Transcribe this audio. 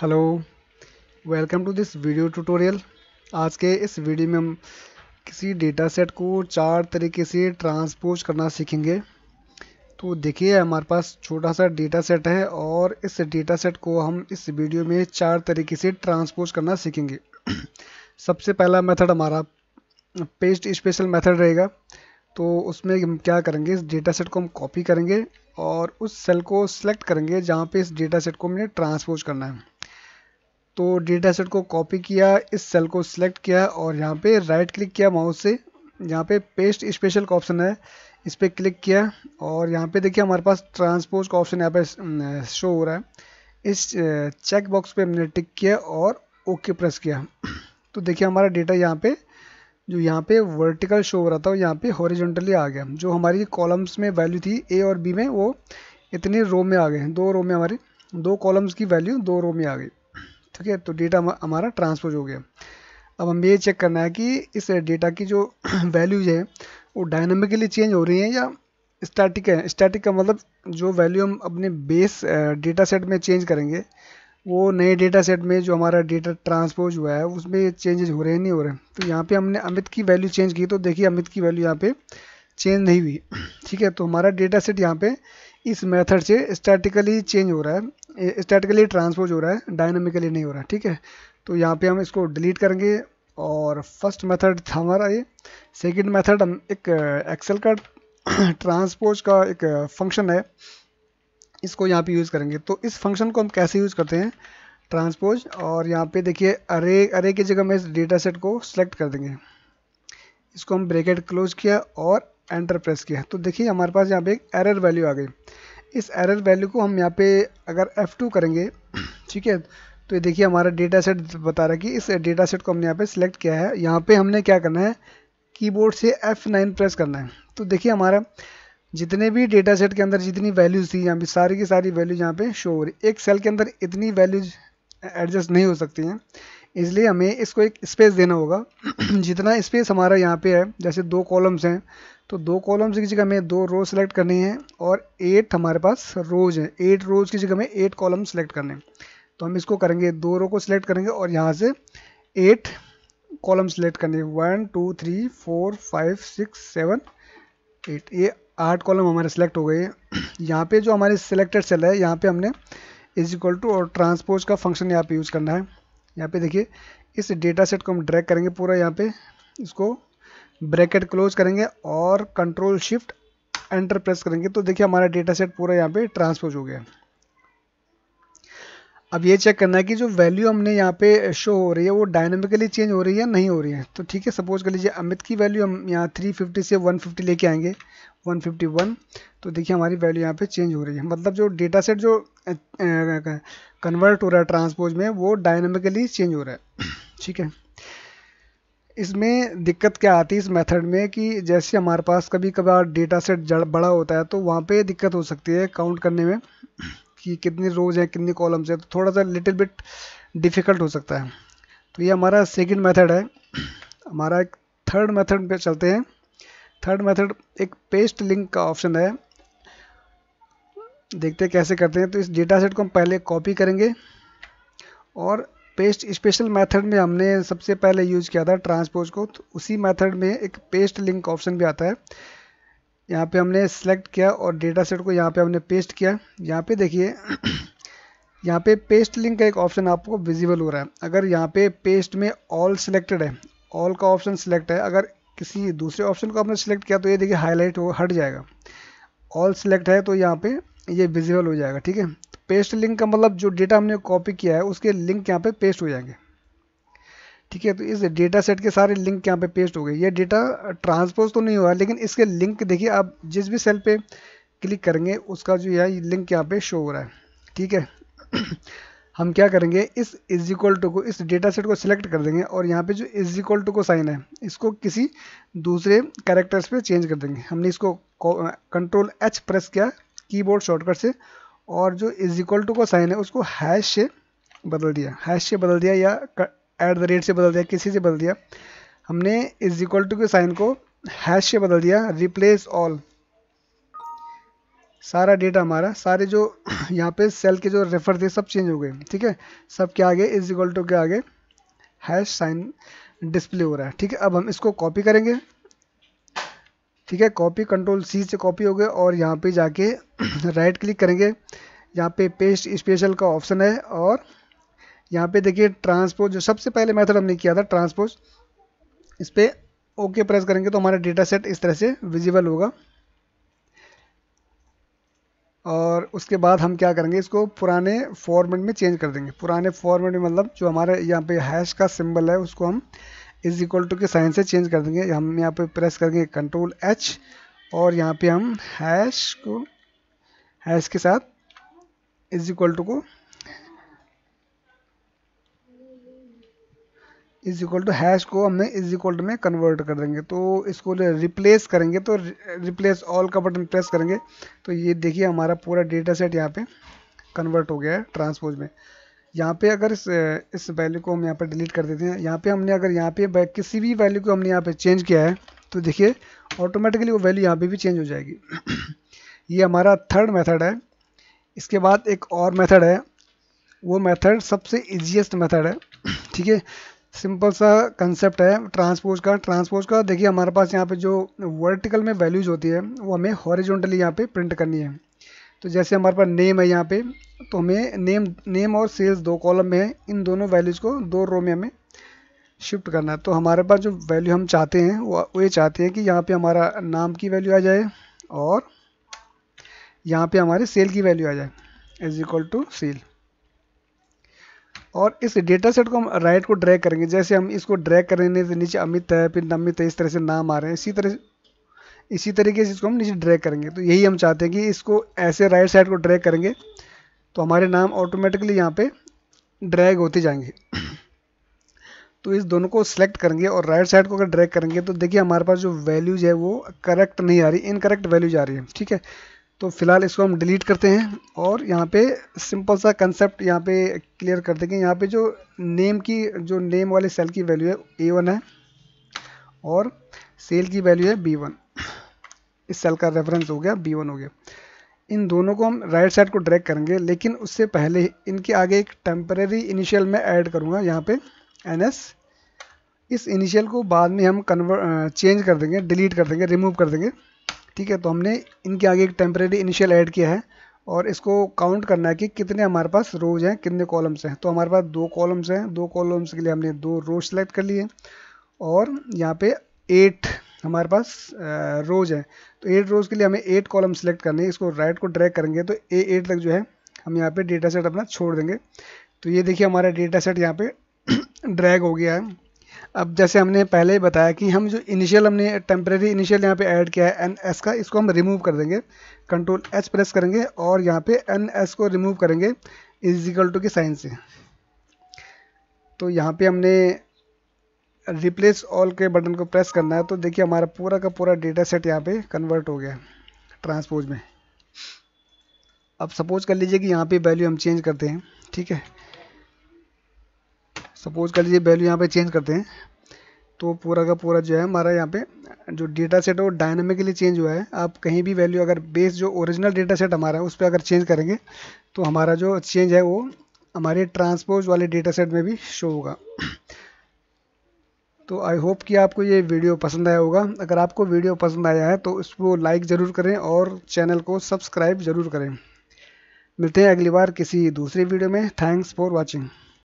hello welcome to this video tutorial आज के इस वीडियो में हम किसी डेटा सेट को चार तरीके से ट्रांसपोज करना सीखेंगे तो देखिए हमारे पास छोटा सा डेटा सेट है और इस डेटा सेट को हम इस वीडियो में चार तरीके से ट्रांसपोज करना सीखेंगे सबसे पहला मेथड हमारा पेस्ट स्पेशल मेथड रहेगा तो उसमें हम क्या करेंगे इस डेटा सेट को हम कॉपी करेंगे और उस सेल को सेलेक्ट करेंगे जहाँ पे इस डेटा सेट को हमने ट्रांसपोज करना है तो डेटा सेट को कॉपी किया इस सेल को सिलेक्ट किया और यहाँ पे राइट क्लिक किया माउस से यहाँ पे पेस्ट स्पेशल का ऑप्शन है इस पर क्लिक किया और यहाँ पे देखिए हमारे पास ट्रांसपोज का ऑप्शन यहाँ पे शो हो रहा है इस चेक बॉक्स पे हमने टिक किया और ओके प्रेस किया तो देखिए हमारा डेटा यहाँ पे जो यहाँ पे वर्टिकल शो हो रहा था यहाँ पे हॉरिजेंटली आ गया जो हमारी कॉलम्स में वैल्यू थी ए और बी में वो इतने रो में आ गए दो रो में हमारी दो कॉलम्स की वैल्यू दो रो में आ गई ठीक है तो डेटा हमारा ट्रांसपोज हो गया अब हमें ये चेक करना है कि इस डेटा की जो वैल्यूज है वो डायनामिकली चेंज हो रही हैं या स्टैटिक है स्टैटिक का मतलब जो वैल्यू हम अपने बेस डेटा सेट में चेंज करेंगे वो नए डेटा सेट में जो हमारा डेटा ट्रांसपोज हुआ है उसमें चेंजेस हो रहे हैं नहीं हो रहे तो यहाँ पे हमने अमित की वैल्यू चेंज की तो देखिए अमित की वैल्यू यहाँ पे चेंज नहीं हुई ठीक है तो हमारा डेटा सेट यहाँ पे इस मेथड से स्टैटिकली चेंज हो रहा है स्टैटिकली ट्रांसपोज हो रहा है डायनामिकली नहीं हो रहा है ठीक है तो यहाँ पे हम इसको डिलीट करेंगे और फर्स्ट मेथड था हमारा ये सेकंड मेथड हम एक एक्सेल uh, का ट्रांसपोज का एक फंक्शन uh, है इसको यहाँ पे यूज़ करेंगे तो इस फंक्शन को हम कैसे यूज़ करते हैं ट्रांसपोज और यहाँ पे देखिए अरे अरे की जगह में इस डेटा सेट को सेलेक्ट कर देंगे इसको हम ब्रेकेट क्लोज किया और एंटर प्रेस किया तो देखिए हमारे पास यहाँ पे एक एरर वैल्यू आ गई इस एरर वैल्यू को हम यहाँ पे अगर F2 करेंगे ठीक है तो ये देखिए हमारा डेटा सेट बता रहा है कि इस डेटा सेट को हमने यहाँ पे सिलेक्ट किया है यहाँ पे हमने क्या करना है कीबोर्ड से F9 प्रेस करना है तो देखिए हमारा जितने भी डेटा सेट के अंदर जितनी वैल्यूज़ थी यहाँ पे सारी की सारी वैल्यूज यहाँ पे शो हो रही एक सेल के अंदर इतनी वैल्यूज एडजस्ट नहीं हो सकती हैं इसलिए हमें इसको एक स्पेस देना होगा जितना स्पेस हमारा यहाँ पे है जैसे दो कॉलम्स हैं तो दो कॉलम्स की जगह हमें दो रो सेलेक्ट करनी है और एट हमारे पास रोज है एट रोज की जगह हमें एट कॉलम सेलेक्ट करने हैं तो हम इसको करेंगे दो रो को सिलेक्ट करेंगे और यहाँ से एट कॉलम सेलेक्ट करने one two three four five six seven eight ये आठ कॉलम हमारे सेलेक्ट हो गए हैं यहाँ पे जो हमारे सिलेक्टेड सेल है यहाँ पे हमने इज इक्वल टू और ट्रांसपोज का फंक्शन यहाँ पे यूज़ करना है यहाँ पे देखिए इस डेटा सेट को हम ड्रैग करेंगे पूरा यहाँ पे इसको ब्रैकेट क्लोज करेंगे और कंट्रोल शिफ्ट एंटर प्रेस करेंगे तो देखिए हमारा डेटा सेट पूरा यहाँ पे ट्रांसपोज हो गया अब ये चेक करना है कि जो वैल्यू हमने यहाँ पे शो हो रही है वो डायनेमिकली चेंज हो रही है नहीं हो रही है तो ठीक है सपोज कर लीजिए अमित की वैल्यू हम यहाँ 350 से 150 लेके आएंगे 151 तो देखिए हमारी वैल्यू यहाँ पे चेंज हो रही है मतलब जो डेटा सेट जो कन्वर्ट हो रहा है ट्रांसपोज में वो डायनेमिकली चेंज हो रहा है ठीक है इसमें दिक्कत क्या आती है इस मेथड में कि जैसे हमारे पास कभी कभार डेटा सेट बड़ा होता है तो वहाँ पे दिक्कत हो सकती है काउंट करने में कि कितनी रोज हैं कितनी कॉलम्स हैं तो थोड़ा सा लिटिल बिट डिफ़िकल्ट हो सकता है तो ये हमारा सेकंड मेथड है हमारा एक थर्ड मेथड पे चलते हैं थर्ड मेथड एक पेस्ट लिंक का ऑप्शन है देखते हैं कैसे करते हैं तो इस डेटा सेट को हम पहले कॉपी करेंगे और पेस्ट स्पेशल मेथड में हमने सबसे पहले यूज किया था ट्रांसपोज को तो उसी मेथड में एक पेस्ट लिंक ऑप्शन भी आता है यहाँ पे हमने सेलेक्ट किया और डेटा सेट को यहाँ पे हमने पेस्ट किया यहाँ पे देखिए यहाँ पे पेस्ट लिंक का एक ऑप्शन आपको विजिबल हो रहा है अगर यहाँ पे पेस्ट में ऑल सिलेक्टेड है ऑल का ऑप्शन सिलेक्ट है अगर किसी दूसरे ऑप्शन को आपने सेलेक्ट किया तो ये देखिए हाईलाइट हो हट जाएगा ऑल सिलेक्ट है तो यहाँ पे ये विजिबल हो जाएगा ठीक है पेस्ट लिंक का मतलब जो डेटा हमने कॉपी किया है उसके लिंक यहाँ पे पेस्ट हो जाएंगे ठीक है तो इस डेटा सेट के सारे लिंक यहाँ पे पेस्ट हो गए ये डेटा ट्रांसपोज तो नहीं हुआ लेकिन इसके लिंक देखिए आप जिस भी सेल पे क्लिक करेंगे उसका जो है लिंक यहाँ पे शो हो रहा है ठीक है हम क्या करेंगे इस इज इक्वल टू को इस डेटा सेट को सिलेक्ट कर देंगे और यहाँ पे जो इज इक्वल टू को साइन है इसको किसी दूसरे कैरेक्टर्स पे चेंज कर देंगे हमने इसको कंट्रोल एच प्रेस किया कीबोर्ड शॉर्टकट से और जो इज इक्वल टू का साइन है उसको हैश से बदल दिया हैश से बदल दिया या एट द रेट से बदल दिया किसी से बदल दिया हमने इज इक्वल टू के साइन को हैश से बदल दिया रिप्लेस ऑल सारा डेटा हमारा सारे जो यहाँ पे सेल के जो रेफर थे सब चेंज हो गए ठीक है सब क्या आगे इज इक्वल टू के आगे हैश साइन डिस्प्ले हो रहा है ठीक है अब हम इसको कॉपी करेंगे ठीक है कॉपी कंट्रोल सी से कॉपी हो गए और यहाँ पे जाके राइट क्लिक करेंगे यहाँ पे पेस्ट स्पेशल का ऑप्शन है और यहाँ पे देखिए ट्रांसपोज जो सबसे पहले मेथड हमने किया था ट्रांसपोज इस पर ओके प्रेस करेंगे तो हमारा डेटा सेट इस तरह से विजिबल होगा और उसके बाद हम क्या करेंगे इसको पुराने फॉर्मेट में चेंज कर देंगे पुराने फॉर्मेट में मतलब जो हमारे यहाँ पे हैश का सिंबल है उसको हम इज इक्वल टू के साइन से चेंज कर देंगे हम यहाँ पे प्रेस करेंगे कंट्रोल एच और यहाँ पे हम हैश को हैश के साथ इज इक्वल टू को इज इक्वल टू हैश को हमने इज इक्वल टू में कन्वर्ट कर देंगे तो इसको रिप्लेस करेंगे तो रिप्लेस ऑल का बटन प्रेस करेंगे तो ये देखिए हमारा पूरा डेटा सेट यहाँ पे कन्वर्ट हो गया है ट्रांसपोज में यहाँ पे अगर इस इस वैल्यू को हम यहाँ पर डिलीट कर देते हैं यहाँ पे हमने अगर यहाँ पे किसी भी वैल्यू को हमने यहाँ पे चेंज किया है तो देखिए ऑटोमेटिकली वो वैल्यू यहाँ पे भी चेंज हो जाएगी ये हमारा थर्ड मेथड है इसके बाद एक और मेथड है वो मेथड सबसे ईजिएस्ट मेथड है ठीक है सिंपल सा कंसेप्ट है ट्रांसपोज का ट्रांसपोज का देखिए हमारे पास यहाँ पर जो वर्टिकल में वैल्यूज़ होती है वो हमें हॉरिजोनटली यहाँ पर प्रिंट करनी है तो जैसे हमारे पास नेम है यहाँ पर तो हमें नेम नेम और सेल्स दो कॉलम में है इन दोनों वैल्यूज़ को दो रो में हमें शिफ्ट करना है तो हमारे पास जो वैल्यू हम चाहते हैं वो ये चाहते हैं कि यहाँ पे हमारा नाम की वैल्यू आ जाए और यहाँ पे हमारे सेल की वैल्यू आ जाए इज इक्वल टू सेल और इस डेटा सेट को हम राइट को ड्रैग करेंगे जैसे हम इसको ड्रैग करेंगे तो नीचे अमित है फिर नमित है इस तरह से नाम आ रहे हैं इसी तरह इसी तरीके से इसको हम नीचे ड्रैग करेंगे तो यही हम चाहते हैं कि इसको ऐसे राइट साइड को ड्रैग करेंगे तो हमारे नाम ऑटोमेटिकली यहाँ पे ड्रैग होते जाएंगे तो इस दोनों को सिलेक्ट करेंगे और राइट साइड को अगर ड्रैग करेंगे तो देखिए हमारे पास जो वैल्यूज है वो करेक्ट नहीं आ रही इनकरेक्ट वैल्यूज आ रही है ठीक है तो फिलहाल इसको हम डिलीट करते हैं और यहाँ पे सिंपल सा कंसेप्ट यहाँ पे क्लियर कर देंगे यहाँ पे जो नेम की जो नेम वाले सेल की वैल्यू है ए वन है और सेल की वैल्यू है बी वन इस सेल का रेफरेंस हो गया बी वन हो गया इन दोनों को हम राइट साइड को ड्रैग करेंगे लेकिन उससे पहले इनके आगे एक टेम्परेरी इनिशियल मैं ऐड करूँगा यहाँ पे एन इस इनिशियल को बाद में हम कन्वर्ट चेंज कर देंगे डिलीट कर देंगे रिमूव कर देंगे ठीक है तो हमने इनके आगे एक टेम्परेरी इनिशियल ऐड किया है और इसको काउंट करना है कि कितने हमारे पास रोज हैं कितने कॉलम्स हैं तो हमारे पास दो कॉलम्स हैं दो कॉलम्स के लिए हमने दो रोज सेलेक्ट कर लिए और यहाँ पे एट हमारे पास रोज है तो एट रोज के लिए हमें एट कॉलम सेलेक्ट करनी है इसको राइट को ड्रैग करेंगे तो ए एट तक जो है हम यहाँ पे डेटा सेट अपना छोड़ देंगे तो ये देखिए हमारा डेटा सेट यहाँ पे ड्रैग हो गया है अब जैसे हमने पहले ही बताया कि हम जो इनिशियल हमने टेम्प्रेरी इनिशियल यहाँ पे ऐड किया है एन एस का इसको हम रिमूव कर देंगे कंट्रोल एच प्रेस करेंगे और यहाँ पे एन एस को रिमूव करेंगे इजिकल टू के साइन से तो यहाँ पे हमने रिप्लेस ऑल के बटन को प्रेस करना है तो देखिए हमारा पूरा का पूरा डेटा सेट यहाँ पे कन्वर्ट हो गया ट्रांसपोज में अब सपोज कर लीजिए कि यहाँ पे वैल्यू हम चेंज करते हैं ठीक है सपोज कर लीजिए वैल्यू यहाँ पे चेंज करते हैं तो पूरा का पूरा जो है हमारा यहाँ पे जो डेटा सेट है वो डायनामिकली चेंज हुआ है आप कहीं भी वैल्यू अगर बेस जो ओरिजिनल डेटा सेट हमारा है उस पर अगर चेंज करेंगे तो हमारा जो चेंज है वो हमारे ट्रांसपोज वाले डेटा सेट में भी शो होगा तो आई होप कि आपको ये वीडियो पसंद आया होगा अगर आपको वीडियो पसंद आया है तो इसको लाइक ज़रूर करें और चैनल को सब्सक्राइब ज़रूर करें मिलते हैं अगली बार किसी दूसरी वीडियो में थैंक्स फॉर वॉचिंग